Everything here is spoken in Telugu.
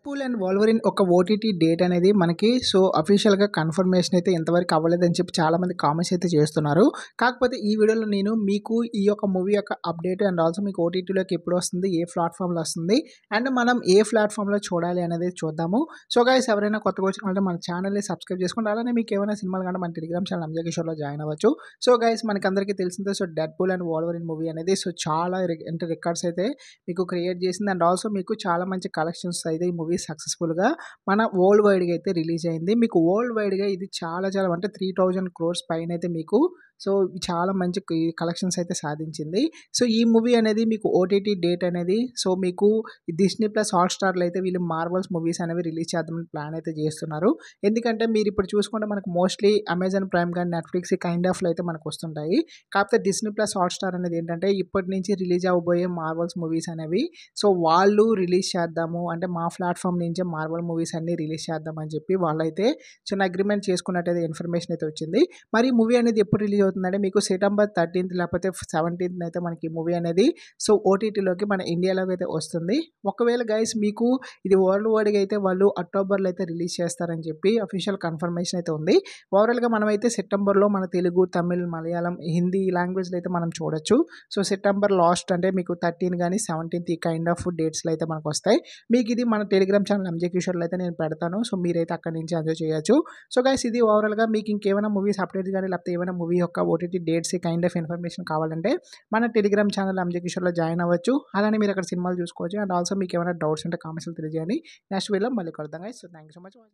డెడ్పూల్ అండ్ వాల్వరిన్ ఒక ఓటీటీ డేట్ అనేది మనకి సో అఫీషియల్గా కన్ఫర్మేషన్ అయితే ఇంతవరకు అవ్వలేదు అని చెప్పి చాలామంది కామెంట్స్ అయితే చేస్తున్నారు కాకపోతే ఈ వీడియోలో నేను మీకు ఈ యొక్క మూవీ యొక్క అప్డేట్ అండ్ ఆల్సో మీకు ఓటీటీలోకి ఎప్పుడు వస్తుంది ఏ ప్లాట్ఫామ్లో వస్తుంది అండ్ మనం ఏ ప్లాట్ఫామ్లో చూడాలి అనేది చూద్దాము సో గాయస్ ఎవరైనా కొత్తగా వచ్చినట్టు మన ఛానల్ని సబ్స్క్రైబ్ చేసుకోండి అలానే మీకు ఏమైనా సినిమాలు కానీ మన టెలిగ్రామ్ ఛానల్ అంజయ్ కిషోర్లో జాయిన్ అవ్వచ్చు సో గాయస్ మనకి అందరికీ తెలిసిందే so pool and Wolverine movie అనేది సో చాలా అంటే రికార్డ్స్ అయితే మీకు క్రియేట్ చేసింది అండ్ ఆల్సో మీకు చాలా మంచి కలెక్షన్స్ అయితే ఈ మూవీ మూవీ సక్సెస్ఫుల్గా మన వరల్డ్ వైడ్గా అయితే రిలీజ్ అయింది మీకు వరల్డ్ వైడ్గా ఇది చాలా చాలా అంటే త్రీ థౌజండ్ క్రోర్స్ పైన అయితే మీకు సో చాలా మంచి కలెక్షన్స్ అయితే సాధించింది సో ఈ మూవీ అనేది మీకు ఓటీటీ డేట్ అనేది సో మీకు డిస్నీ ప్లస్ హాట్స్టార్లో అయితే వీళ్ళు మార్వల్స్ మూవీస్ అనేవి రిలీజ్ చేద్దామని ప్లాన్ అయితే చేస్తున్నారు ఎందుకంటే మీరు ఇప్పుడు చూసుకుంటే మనకు మోస్ట్లీ అమెజాన్ ప్రైమ్ కానీ నెట్ఫ్లిక్స్ కైండ్ ఆఫ్లో అయితే మనకు వస్తుంటాయి కాకపోతే డిస్నీ ప్లస్ హాట్స్టార్ అనేది ఏంటంటే ఇప్పటి నుంచి రిలీజ్ అవ్వబోయే మార్వల్స్ మూవీస్ అనేవి సో వాళ్ళు రిలీజ్ చేద్దాము అంటే మా ప్లాట్ఫామ్ ప్లాట్ఫామ్ నుంచి మార్వల్ మూవీస్ అన్నీ రిలీజ్ చేద్దామని చెప్పి వాళ్ళైతే చిన్న అగ్రిమెంట్ చేసుకున్నట్టయితే ఇన్ఫర్మేషన్ అయితే వచ్చింది మరి మూవీ అనేది ఎప్పుడు రిలీజ్ అవుతుందంటే మీకు సెప్టెంబర్ థర్టీన్త్ లేకపోతే సెవెంటీన్త్ అయితే మనకి మూవీ అనేది సో ఓటీటీలోకి మన ఇండియాలోకి అయితే వస్తుంది ఒకవేళ గైస్ మీకు ఇది వరల్డ్ వైడ్గా అయితే వాళ్ళు అక్టోబర్లో అయితే రిలీజ్ చేస్తారని చెప్పి అఫీషియల్ కన్ఫర్మేషన్ అయితే ఉంది ఓవరాల్గా మనమైతే సెప్టెంబర్లో మన తెలుగు తమిళ్ మలయాళం హిందీ లాంగ్వేజ్లో అయితే మనం చూడొచ్చు సో సెప్టెంబర్ లాస్ట్ అంటే మీకు థర్టీన్ కానీ సెవెంటీన్త్ ఈ కైండ్ ఆఫ్ డేట్స్లో అయితే మనకు వస్తాయి మీకు ఇది మన తెలుగు టెలిగ్రామ్ ఛానల్ ఎంజే కిషోర్లో అయితే నేను పెడతాను సో మీరైతే అక్కడ నుంచి ఎంజాయ్ చేయొచ్చు సో గైస్ ఇది ఓవరాల్గా మీకు ఇంకేమైనా మూవీస్ అప్డేట్స్ కానీ లేకపోతే ఏమైనా మూవీ యొక్క OTT dates kind of information కావాలంటే మన టెలిగ్రామ్ ఛానల్ ఎంజే కిషోర్లో జాయిన్ అవ్వచ్చు అలానే మీరు అక్కడ సినిమాలు చూసుకోవచ్చు అండ్ ఆల్సో మీకు ఏమైనా డౌట్స్ ఉంటే కామెంట్స్లో తెలియజేయండి నెక్స్ట్ వీడియోలో మళ్ళీ కలుద్దాం guys so thank you so much